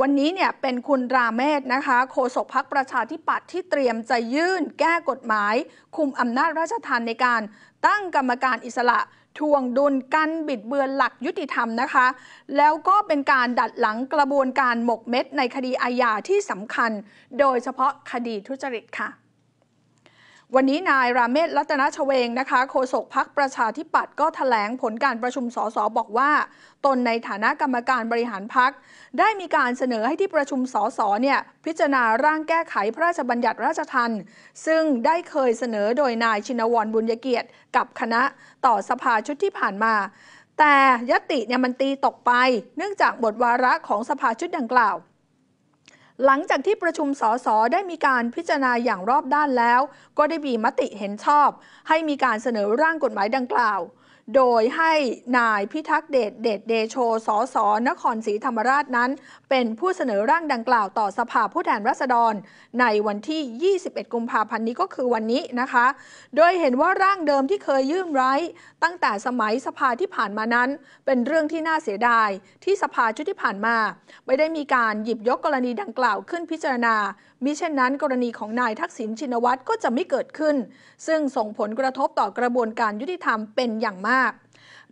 วันนี้เนี่ยเป็นคุณราเมศนะคะโฆษกพักประชาธิปัตย์ที่เตรียมจะยื่นแก้กฎหมายคุมอำนาจราชทานในการตั้งกรรมการอิสระทวงดุลกันบิดเบือนหลักยุติธรรมนะคะ แล้วก็เป็นการดัดหลังกระบวนการหมกเม็ดในคดีอาญาที่สำคัญโดยเฉพาะคดีทุจริตค่ะวันนี้นาย ราเมศรัตนชเวงนะคะโฆษกพักประชาธิปัตย์ก็ถแถลงผลการประชุมสสบอกว่า ตนในฐานะกรรมการบริหารพัก ได้มีการเสนอให้ที่ประชุมสสเนี่ยพิจารณาร่างแก้ไขพระราชบัญญัติราชทัน ซึ่งได้เคยเสนอโดยนายชินวรบุญยเกียรติกับคณะต่อสภาชุดที่ผ่านมา แต่ยติเนี่ยมันตีตกไปเนื่องจากบทวาระของสภาชุดดังกล่าวหลังจากที่ประชุมสสได้มีการพิจารณาอย่างรอบด้านแล้ว ก็ได้มีมติเห็นชอบให้มีการเสนอร่างกฎหมายดังกล่าวโดยให้นายพิทักษ์เดช เดชเดโชสอสนครศรีธรรมราชนั้น เป็นผู้เสนอร่างดังกล่าวต่อสภาผู้แทนราษฎร ในวันที่ 21 กุมภาพันธ์นี้ก็คือวันนี้นะคะ โดยเห็นว่าร่างเดิมที่เคยยื่นไว้ตั้งแต่สมัยสภาที่ผ่านมานั้น เป็นเรื่องที่น่าเสียดายที่สภาชุดที่ผ่านมา ไม่ได้มีการหยิบยกกรณีดังกล่าวขึ้นพิจารณามิเช่นนั้น กรณีของนายทักษิณชินวัตรก็จะไม่เกิดขึ้น ซึ่งส่งผลกระทบต่อกระบวนการยุติธรรมเป็นอย่างมาก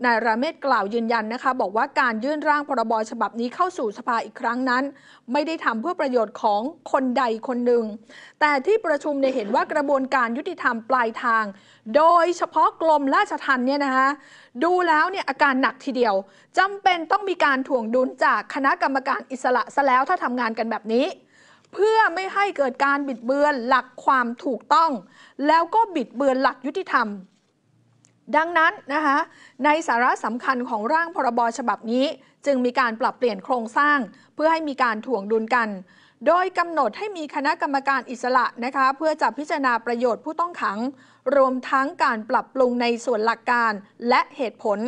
นายราเมศกล่าวยืนยันนะคะ บอกว่าการยื่นร่างพรบฉบับนี้เข้าสู่สภาอีกครั้งนั้น ไม่ได้ทำเพื่อประโยชน์ของคนใดคนหนึ่ง แต่ที่ประชุมเนี่ยเห็นว่ากระบวนการยุติธรรมปลายทาง โดยเฉพาะกรมราชทัณฑ์เนี่ยนะคะดูแล้วเนี่ยอาการหนักทีเดียวจำเป็นต้องมีการถ่วงดุลจากคณะกรรมการอิสระซะแล้วถ้าทำงานกันแบบนี้เพื่อไม่ให้เกิดการบิดเบือนหลักความถูกต้อง แล้วก็บิดเบือนหลักยุติธรรม ดังนั้นนะคะในสาระสำคัญของร่างพรบฉบับนี้จึงมีการปรับเปลี่ยนโครงสร้าง เพื่อให้มีการถ่วงดุลกันโดยกำหนดให้มีคณะกรรมการอิสระนะคะเพื่อจะพิจารณาประโยชน์ผู้ต้องขัง รวมทั้งการปรับปรุงในส่วนหลักการและเหตุผล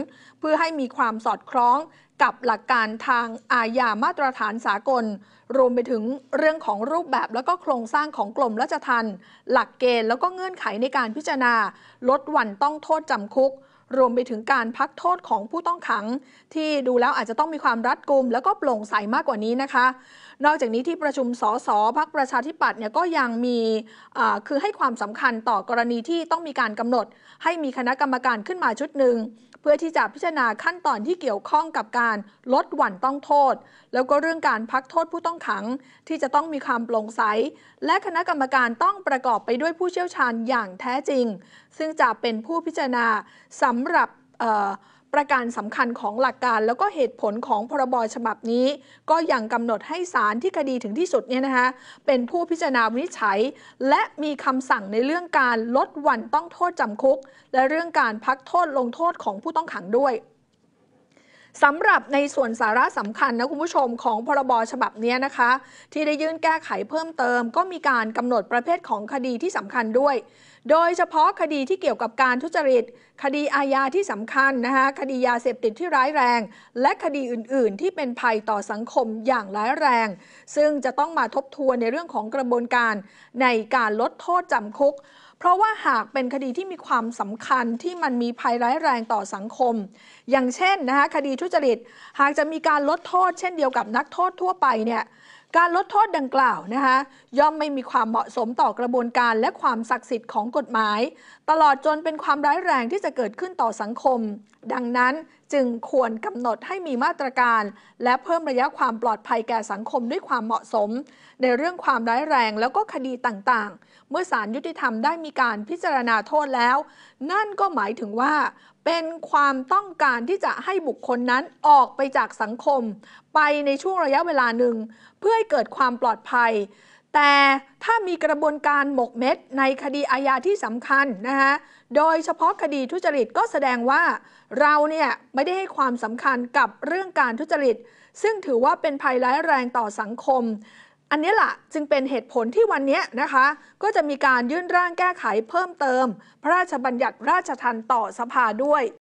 เพื่อให้มีความสอดคล้องกับหลักการทางอาญามาตรฐานสากล รวมไปถึงเรื่องของรูปแบบและก็โครงสร้างของกลมรจชทันหลักเกณฑ์แล้วก็เงื่อนไขในการพิจารณา ลดวันต้องโทษจำคุกรวมไปถึงการพักโทษของผู้ต้องขัง ที่ดูแล้วอาจจะต้องมีความรัดกุมแล้วก็โปร่งใสมากกว่านี้นะคะ นอกจากนี้ที่ประชุมสสพักประชาธิปัตย์เนี่ยก็ยังมีคือให้ความสำคัญต่อกรณีที่ต้องมีการกำหนด ให้มีคณะกรรมการขึ้นมาชุดหนึ่งเพื่อที่จะพิจารณาขั้นตอนที่เกี่ยวข้องกับการลดหวันต้องโทษ แล้วก็เรื่องการพักโทษผู้ต้องขัง ที่จะต้องมีความโปร่งใส และคณะกรรมการต้องประกอบไปด้วยผู้เชี่ยวชาญอย่างแท้จริง ซึ่งจะเป็นผู้พิจารณาสำำหรับประการสำคัญของหลักการแล้วก็เหตุผลของพรบฉบับนี้ ก็ยังกำหนดให้ศาลที่คดีถึงที่สุดเนี่ยนะคะเป็นผู้พิจารณาวินิจฉัย และมีคำสั่งในเรื่องการลดวันต้องโทษจำคุก และเรื่องการพักโทษลงโทษของผู้ต้องขังด้วยสำหรับในส่วนสาระสำคัญนะคุณผู้ชมของพรบฉบับนี้นะคะที่ได้ยื่นแก้ไขเพิ่มเติมก็มีการกำหนดประเภทของคดีที่สำคัญด้วย โดยเฉพาะคดีที่เกี่ยวกับการทุจริต คดีอาญาที่สำคัญนะคะคดียาเสพติดที่ร้ายแรง และคดีอื่น ๆ ที่เป็นภัยต่อสังคมอย่างร้ายแรง ซึ่งจะต้องมาทบทวนในเรื่องของกระบวนการ ในการลดโทษจำคุกเพราะว่าหากเป็นคดีที่มีความสำคัญที่มันมีภัยร้ายแรงต่อสังคม อย่างเช่นนะคะคดีทุจริตหากจะมีการลดโทษเช่นเดียวกับนักโทษทั่วไปเนี่ยการลดโทษดังกล่าวนะคะย่อมไม่มีความเหมาะสมต่อกระบวนการและความศักดิ์สิทธิ์ของ กฎหมาย ตลอดจนเป็นความร้ายแรงที่จะเกิดขึ้นต่อสังคมดังนั้นจึงควรกำหนดให้มีมาตรการ และเพิ่มระยะความปลอดภัยแก่สังคมด้วยความเหมาะสม ในเรื่องความร้ายแรงแล้วก็คดีต่างๆ เมื่อศาลยุติธรรมได้มีการพิจารณาโทษแล้ว นั่นก็หมายถึงว่าเป็นความต้องการที่จะให้บุคคลนั้นออกไปจากสังคม ไปในช่วงระยะเวลาหนึ่ง เพื่อให้เกิดความปลอดภัยแต่ถ้ามีกระบวนการหมกเม็ดในคดีอาญาที่สำคัญนะคะโดยเฉพาะคดีทุจริตก็แสดงว่าเราเนี่ยไม่ได้ให้ความสำคัญกับเรื่องการทุจริต ซึ่งถือว่าเป็นภัยร้ายแรงต่อสังคม อันนี้ละจึงเป็นเหตุผลที่วันนี้นะคะก็จะมีการยื่นร่างแก้ไขเพิ่มเติม พระราชบัญญัติราชทัณฑ์ต่อสภาด้วย